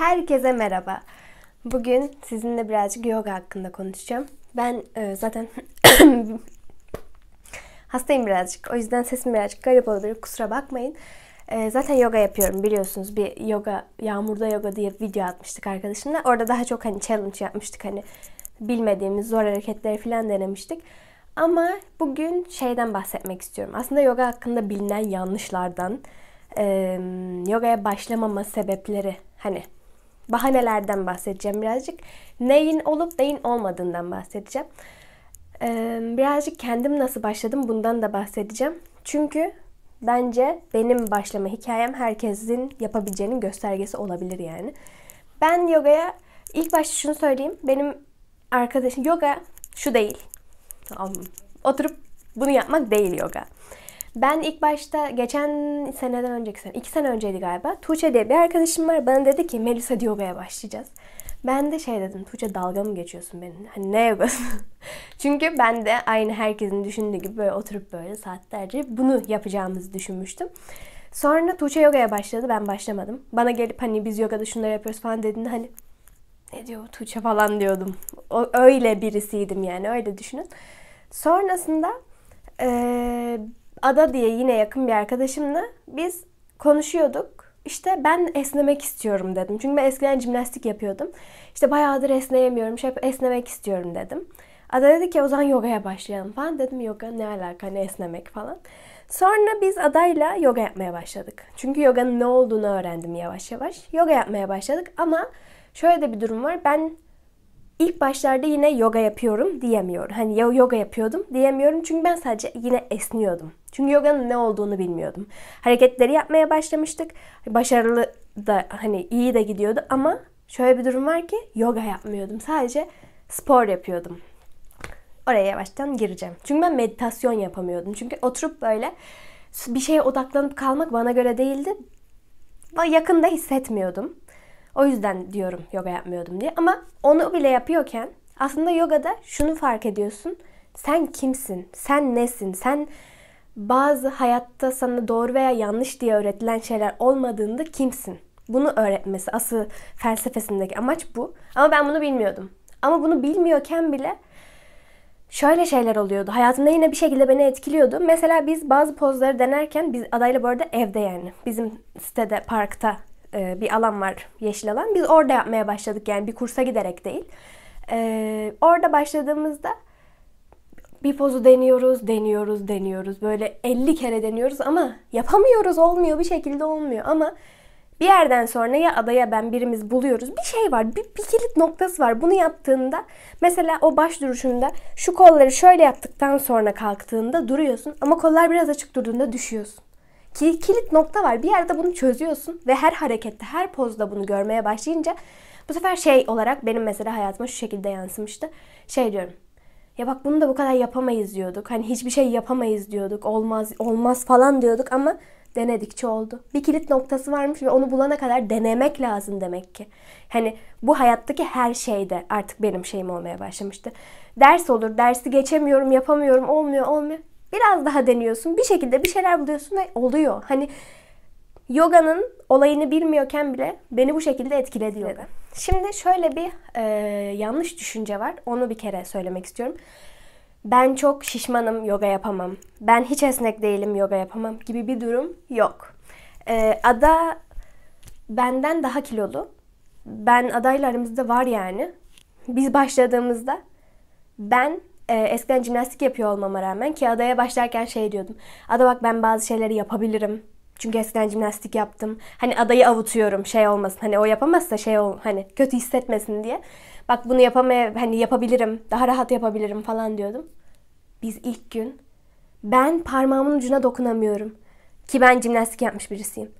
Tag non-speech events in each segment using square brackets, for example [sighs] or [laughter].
Herkese merhaba. Bugün sizinle birazcık yoga hakkında konuşacağım. Ben e, zaten [coughs] hastayım birazcık. O yüzden sesim birazcık garip olabilir. Kusura bakmayın. E, zaten yoga yapıyorum biliyorsunuz. Bir yoga, yağmurda yoga diye video atmıştık arkadaşımla. Orada daha çok hani challenge yapmıştık. Hani bilmediğimiz zor hareketleri falan denemiştik. Ama bugün şeyden bahsetmek istiyorum. Aslında yoga hakkında bilinen yanlışlardan, e, yogaya başlamama sebepleri hani bahanelerden bahsedeceğim birazcık. Neyin olup neyin olmadığından bahsedeceğim. Ee, birazcık kendim nasıl başladım bundan da bahsedeceğim. Çünkü bence benim başlama hikayem herkesin yapabileceğinin göstergesi olabilir yani. Ben yogaya ilk başta şunu söyleyeyim. Benim arkadaşım yoga şu değil. Oturup bunu yapmak değil yoga. Ben ilk başta geçen seneden önceki sene, iki sene önceydi galiba. Tuğçe diye bir arkadaşım var. Bana dedi ki Melisa Diyoga'ya başlayacağız. Ben de şey dedim Tuğçe dalga mı geçiyorsun benimle? Hani ne yogası? [laughs] Çünkü ben de aynı herkesin düşündüğü gibi böyle oturup böyle saatlerce bunu yapacağımızı düşünmüştüm. Sonra Tuğçe yogaya başladı ben başlamadım. Bana gelip hani biz yogada şunları yapıyoruz falan dediğinde hani ne diyor Tuğçe falan diyordum. O, öyle birisiydim yani öyle düşünün. Sonrasında ee, Ada diye yine yakın bir arkadaşımla biz konuşuyorduk. İşte ben esnemek istiyorum dedim. Çünkü ben eskiden jimnastik yapıyordum. İşte bayağıdır esneyemiyorum. Şey esnemek istiyorum dedim. Ada dedi ki o zaman yogaya başlayalım falan. Dedim yoga ne alaka ne esnemek falan. Sonra biz adayla yoga yapmaya başladık. Çünkü yoganın ne olduğunu öğrendim yavaş yavaş. Yoga yapmaya başladık ama şöyle de bir durum var. Ben ilk başlarda yine yoga yapıyorum diyemiyorum. Hani yoga yapıyordum diyemiyorum çünkü ben sadece yine esniyordum. Çünkü yoganın ne olduğunu bilmiyordum. Hareketleri yapmaya başlamıştık. Başarılı da hani iyi de gidiyordu ama şöyle bir durum var ki yoga yapmıyordum. Sadece spor yapıyordum. Oraya yavaştan gireceğim. Çünkü ben meditasyon yapamıyordum. Çünkü oturup böyle bir şeye odaklanıp kalmak bana göre değildi. Yakında hissetmiyordum. O yüzden diyorum yoga yapmıyordum diye. Ama onu bile yapıyorken aslında yogada şunu fark ediyorsun. Sen kimsin? Sen nesin? Sen bazı hayatta sana doğru veya yanlış diye öğretilen şeyler olmadığında kimsin? Bunu öğretmesi asıl felsefesindeki amaç bu. Ama ben bunu bilmiyordum. Ama bunu bilmiyorken bile şöyle şeyler oluyordu. Hayatımda yine bir şekilde beni etkiliyordu. Mesela biz bazı pozları denerken biz adayla bu arada evde yani. Bizim sitede, parkta e, bir alan var, yeşil alan. Biz orada yapmaya başladık yani bir kursa giderek değil. E, orada başladığımızda bir pozu deniyoruz, deniyoruz, deniyoruz. Böyle 50 kere deniyoruz ama yapamıyoruz, olmuyor, bir şekilde olmuyor. Ama bir yerden sonra ya adaya ben birimiz buluyoruz. Bir şey var, bir, bir kilit noktası var. Bunu yaptığında mesela o baş duruşunda şu kolları şöyle yaptıktan sonra kalktığında duruyorsun ama kollar biraz açık durduğunda düşüyorsun. Ki kilit nokta var. Bir yerde bunu çözüyorsun ve her harekette, her pozda bunu görmeye başlayınca bu sefer şey olarak benim mesela hayatıma şu şekilde yansımıştı. Şey diyorum ya bak bunu da bu kadar yapamayız diyorduk. Hani hiçbir şey yapamayız diyorduk. Olmaz olmaz falan diyorduk ama denedikçe oldu. Bir kilit noktası varmış ve onu bulana kadar denemek lazım demek ki. Hani bu hayattaki her şeyde artık benim şeyim olmaya başlamıştı. Ders olur, dersi geçemiyorum, yapamıyorum, olmuyor, olmuyor. Biraz daha deniyorsun. Bir şekilde bir şeyler buluyorsun ve oluyor. Hani yoganın olayını bilmiyorken bile beni bu şekilde etkiledi yoga. Şimdi şöyle bir e, yanlış düşünce var. Onu bir kere söylemek istiyorum. Ben çok şişmanım, yoga yapamam. Ben hiç esnek değilim, yoga yapamam gibi bir durum yok. E, ada benden daha kilolu. Ben adaylarımızda var yani. Biz başladığımızda ben e, eskiden jimnastik yapıyor olmama rağmen ki adaya başlarken şey diyordum. Ada bak ben bazı şeyleri yapabilirim çünkü eskiden jimnastik yaptım. Hani adayı avutuyorum şey olmasın. Hani o yapamazsa şey ol hani kötü hissetmesin diye. Bak bunu yapamay hani yapabilirim. Daha rahat yapabilirim falan diyordum. Biz ilk gün ben parmağımın ucuna dokunamıyorum. Ki ben jimnastik yapmış birisiyim.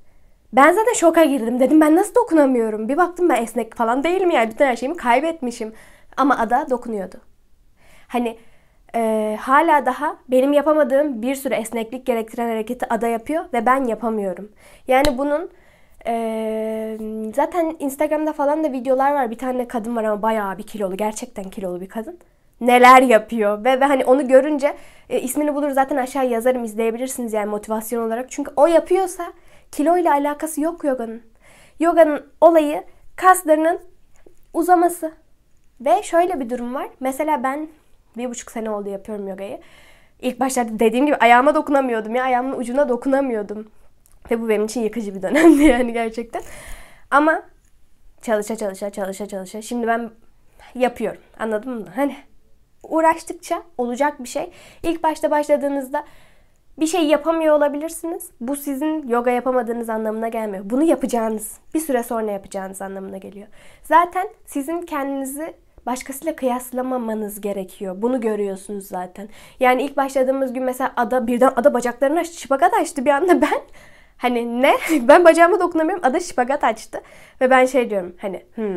Ben zaten şoka girdim. Dedim ben nasıl dokunamıyorum? Bir baktım ben esnek falan değilim yani. Bütün her şeyimi kaybetmişim. Ama ada dokunuyordu. Hani e, hala daha benim yapamadığım bir sürü esneklik gerektiren hareketi ada yapıyor ve ben yapamıyorum. Yani bunun ee, zaten Instagram'da falan da videolar var. Bir tane kadın var ama bayağı bir kilolu. Gerçekten kilolu bir kadın. Neler yapıyor ve, ve hani onu görünce e, ismini bulur zaten aşağı yazarım izleyebilirsiniz yani motivasyon olarak. Çünkü o yapıyorsa kilo ile alakası yok yoganın. Yoganın olayı kaslarının uzaması. Ve şöyle bir durum var. Mesela ben bir buçuk sene oldu yapıyorum yogayı. İlk başlarda dediğim gibi ayağıma dokunamıyordum ya ayağımın ucuna dokunamıyordum. Ve bu benim için yıkıcı bir dönemdi [laughs] yani gerçekten. Ama çalışa çalışa çalışa çalışa şimdi ben yapıyorum anladın mı? Hani uğraştıkça olacak bir şey. İlk başta başladığınızda bir şey yapamıyor olabilirsiniz. Bu sizin yoga yapamadığınız anlamına gelmiyor. Bunu yapacağınız, bir süre sonra yapacağınız anlamına geliyor. Zaten sizin kendinizi başkasıyla kıyaslamamanız gerekiyor. Bunu görüyorsunuz zaten. Yani ilk başladığımız gün mesela ada birden ada bacaklarını açtı. Şipagat açtı bir anda [laughs] ben. Hani ne? [laughs] ben bacağıma dokunamıyorum. Ada şipagat açtı. Ve ben şey diyorum hani hmm.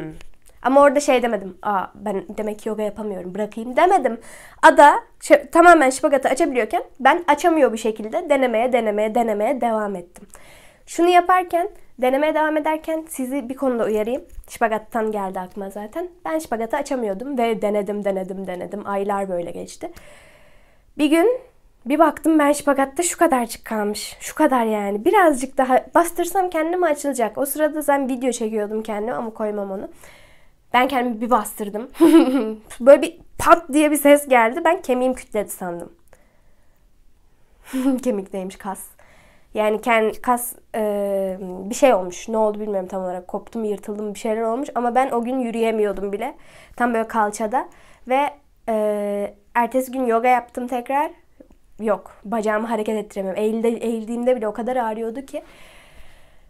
Ama orada şey demedim. Aa ben demek ki yoga yapamıyorum bırakayım demedim. Ada şey, tamamen şipagatı açabiliyorken ben açamıyor bir şekilde denemeye denemeye denemeye devam ettim. Şunu yaparken Denemeye devam ederken sizi bir konuda uyarayım. Şipagattan geldi aklıma zaten. Ben şipagatı açamıyordum ve denedim, denedim, denedim. Aylar böyle geçti. Bir gün bir baktım ben şipagatta şu kadar kalmış. Şu kadar yani. Birazcık daha bastırsam kendimi açılacak. O sırada zaten video çekiyordum kendimi ama koymam onu. Ben kendimi bir bastırdım. [laughs] böyle bir pat diye bir ses geldi. Ben kemiğim kütledi sandım. [laughs] Kemikteymiş kas. Yani kendi kas e, bir şey olmuş. Ne oldu bilmiyorum tam olarak. Koptum, yırtıldım bir şeyler olmuş. Ama ben o gün yürüyemiyordum bile. Tam böyle kalçada. Ve e, ertesi gün yoga yaptım tekrar. Yok. Bacağımı hareket ettiremiyorum. Eğildi, eğildiğimde bile o kadar ağrıyordu ki.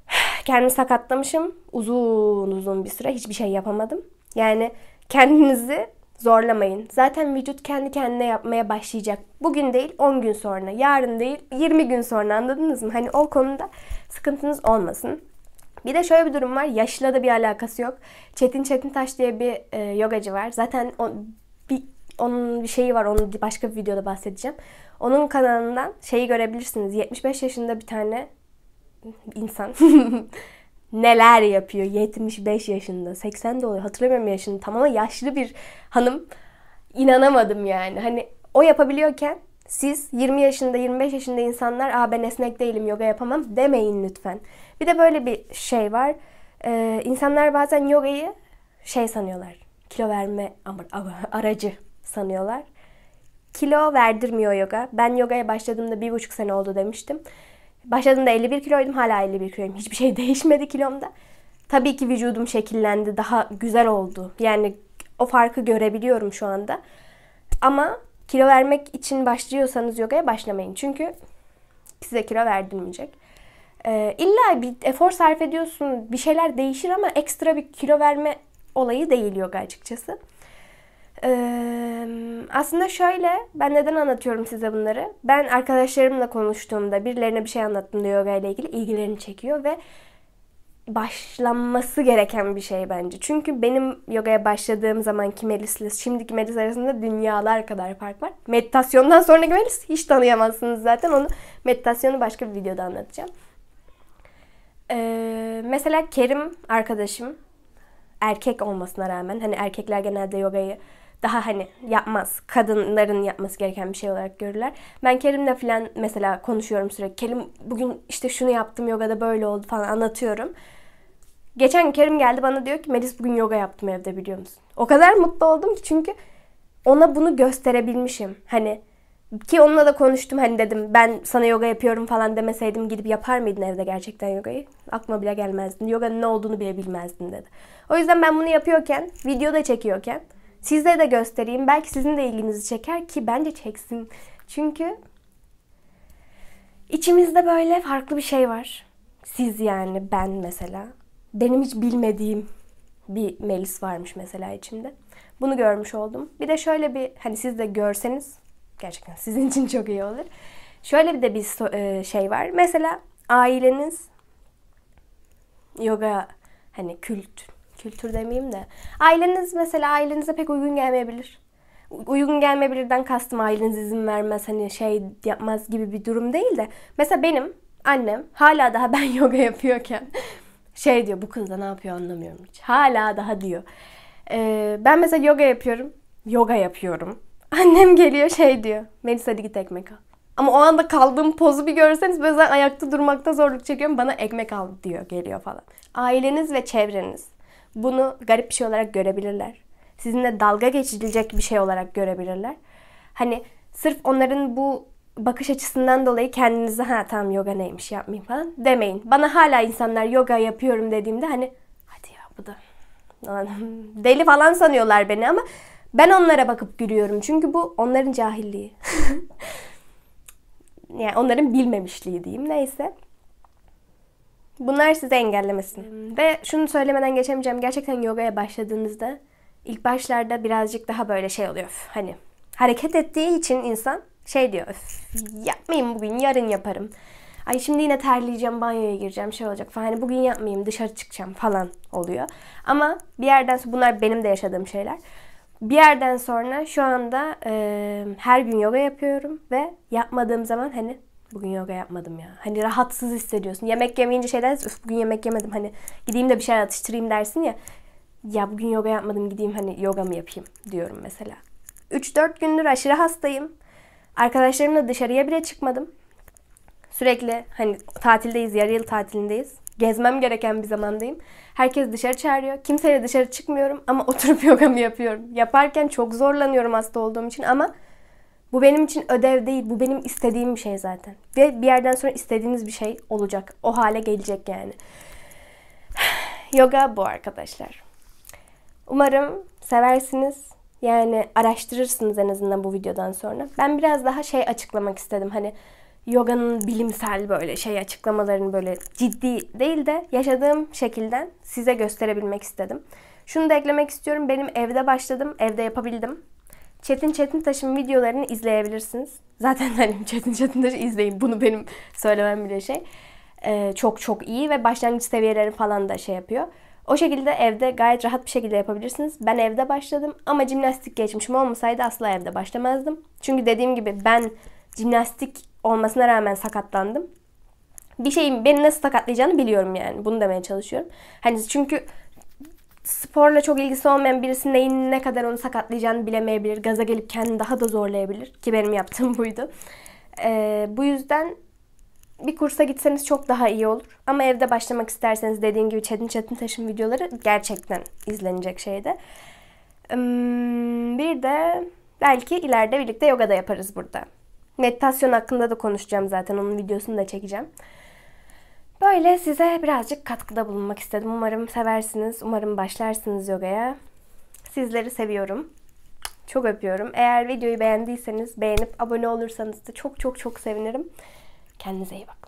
[sighs] Kendimi sakatlamışım. Uzun uzun bir süre hiçbir şey yapamadım. Yani kendinizi zorlamayın. Zaten vücut kendi kendine yapmaya başlayacak. Bugün değil 10 gün sonra, yarın değil 20 gün sonra anladınız mı? Hani o konuda sıkıntınız olmasın. Bir de şöyle bir durum var. Yaşla da bir alakası yok. Çetin Çetin Taş diye bir e, yogacı var. Zaten o, bir, onun bir şeyi var. Onu başka bir videoda bahsedeceğim. Onun kanalından şeyi görebilirsiniz. 75 yaşında bir tane insan [laughs] neler yapıyor. 75 yaşında, 80 de oluyor hatırlamıyorum yaşını tam ama yaşlı bir hanım inanamadım yani. Hani o yapabiliyorken siz 20 yaşında 25 yaşında insanlar aa ben esnek değilim yoga yapamam demeyin lütfen. Bir de böyle bir şey var. Ee, insanlar bazen yogayı şey sanıyorlar. Kilo verme aracı sanıyorlar. Kilo verdirmiyor yoga. Ben yogaya başladığımda bir buçuk sene oldu demiştim. Başladığımda 51 kiloydum. Hala 51 kiloyum. Hiçbir şey [laughs] değişmedi kilomda. Tabii ki vücudum şekillendi. Daha güzel oldu. Yani o farkı görebiliyorum şu anda. Ama kilo vermek için başlıyorsanız yogaya başlamayın. Çünkü size kilo verdirmeyecek. Ee, illa bir efor sarf ediyorsun. Bir şeyler değişir ama ekstra bir kilo verme olayı değil yoga açıkçası. Ee, aslında şöyle, ben neden anlatıyorum size bunları? Ben arkadaşlarımla konuştuğumda, birilerine bir şey anlattım anlattığımda yoga ile ilgili ilgilerini çekiyor ve başlanması gereken bir şey bence. Çünkü benim yogaya başladığım zaman Melis'le şimdiki Melis arasında dünyalar kadar fark var. Meditasyondan sonra Melis hiç tanıyamazsınız zaten. Onu meditasyonu başka bir videoda anlatacağım. Ee, mesela Kerim arkadaşım erkek olmasına rağmen hani erkekler genelde yogayı daha hani yapmaz. Kadınların yapması gereken bir şey olarak görürler. Ben Kerim'le falan mesela konuşuyorum sürekli. Kerim bugün işte şunu yaptım yogada böyle oldu falan anlatıyorum. Geçen gün Kerim geldi bana diyor ki Melis bugün yoga yaptım evde biliyor musun? O kadar mutlu oldum ki çünkü ona bunu gösterebilmişim. Hani ki onunla da konuştum hani dedim ben sana yoga yapıyorum falan demeseydim gidip yapar mıydın evde gerçekten yogayı? Aklıma bile gelmezdin. Yoganın ne olduğunu bile bilmezdin dedi. O yüzden ben bunu yapıyorken, videoda çekiyorken Sizde de göstereyim. Belki sizin de ilginizi çeker ki bence çeksin. Çünkü içimizde böyle farklı bir şey var. Siz yani ben mesela. Benim hiç bilmediğim bir Melis varmış mesela içimde. Bunu görmüş oldum. Bir de şöyle bir hani siz de görseniz gerçekten sizin için çok iyi olur. Şöyle bir de bir e, şey var. Mesela aileniz yoga hani kült kültür demeyeyim de. Aileniz mesela ailenize pek uygun gelmeyebilir. Uygun gelmeyebilirden kastım aileniz izin vermez hani şey yapmaz gibi bir durum değil de. Mesela benim annem hala daha [laughs] ben yoga yapıyorken şey diyor bu kız da ne yapıyor anlamıyorum hiç. Hala daha diyor. Ee, ben mesela yoga yapıyorum. Yoga yapıyorum. [laughs] Annem geliyor şey diyor. Melis hadi git ekmek al. Ama o anda kaldığım pozu bir görseniz böyle ayakta durmakta zorluk çekiyorum. Bana ekmek al diyor geliyor falan. Aileniz ve çevreniz. Bunu garip bir şey olarak görebilirler. Sizinle dalga geçilecek bir şey olarak görebilirler. Hani sırf onların bu bakış açısından dolayı kendinize ha tamam yoga neymiş yapmayayım falan demeyin. Bana hala insanlar yoga yapıyorum dediğimde hani hadi ya bu da [laughs] deli falan sanıyorlar beni ama ben onlara bakıp gülüyorum. Çünkü bu onların cahilliği. [laughs] yani onların bilmemişliği diyeyim neyse. Bunlar sizi engellemesin. Ve şunu söylemeden geçemeyeceğim. Gerçekten yogaya başladığınızda ilk başlarda birazcık daha böyle şey oluyor. hani hareket ettiği için insan şey diyor. Öf, yapmayayım bugün yarın yaparım. Ay şimdi yine terleyeceğim, banyoya gireceğim, şey olacak falan. Hani bugün yapmayayım, dışarı çıkacağım falan oluyor. Ama bir yerden sonra bunlar benim de yaşadığım şeyler. Bir yerden sonra şu anda e, her gün yoga yapıyorum ve yapmadığım zaman hani bugün yoga yapmadım ya. Hani rahatsız hissediyorsun. Yemek yemeyince şey dersin üf bugün yemek yemedim hani gideyim de bir şey atıştırayım dersin ya. Ya bugün yoga yapmadım gideyim hani yoga mı yapayım diyorum mesela. 3-4 gündür aşırı hastayım. Arkadaşlarımla dışarıya bile çıkmadım. Sürekli hani tatildeyiz, yarı yıl tatilindeyiz. Gezmem gereken bir zamandayım. Herkes dışarı çağırıyor. Kimseyle dışarı çıkmıyorum ama [laughs] oturup yoga mı yapıyorum. Yaparken çok zorlanıyorum hasta olduğum için ama bu benim için ödev değil, bu benim istediğim bir şey zaten. Ve bir yerden sonra istediğiniz bir şey olacak. O hale gelecek yani. [sighs] Yoga bu arkadaşlar. Umarım seversiniz. Yani araştırırsınız en azından bu videodan sonra. Ben biraz daha şey açıklamak istedim. Hani yoganın bilimsel böyle şey açıklamalarını böyle ciddi değil de yaşadığım şekilden size gösterebilmek istedim. Şunu da eklemek istiyorum. Benim evde başladım. Evde yapabildim. Çetin Çetin Taş'ın videolarını izleyebilirsiniz. Zaten [laughs] hani Çetin Çetin Taş'ı izleyin. Bunu benim söylemem bile şey. Ee, çok çok iyi ve başlangıç seviyeleri falan da şey yapıyor. O şekilde evde gayet rahat bir şekilde yapabilirsiniz. Ben evde başladım ama jimnastik geçmişim olmasaydı asla evde başlamazdım. Çünkü dediğim gibi ben jimnastik olmasına rağmen sakatlandım. Bir şeyin beni nasıl sakatlayacağını biliyorum yani. Bunu demeye çalışıyorum. Hani çünkü sporla çok ilgisi olmayan birisi neyin ne kadar onu sakatlayacağını bilemeyebilir. Gaza gelip kendini daha da zorlayabilir. Ki benim yaptığım [laughs] buydu. Ee, bu yüzden bir kursa gitseniz çok daha iyi olur. Ama evde başlamak isterseniz dediğim gibi Çetin Çetin Taş'ın videoları gerçekten izlenecek şeyde. Hmm, bir de belki ileride birlikte yoga da yaparız burada. Meditasyon hakkında da konuşacağım zaten. Onun videosunu da çekeceğim. Böyle size birazcık katkıda bulunmak istedim. Umarım seversiniz. Umarım başlarsınız yogaya. Sizleri seviyorum. Çok öpüyorum. Eğer videoyu beğendiyseniz beğenip abone olursanız da çok çok çok sevinirim. Kendinize iyi bakın.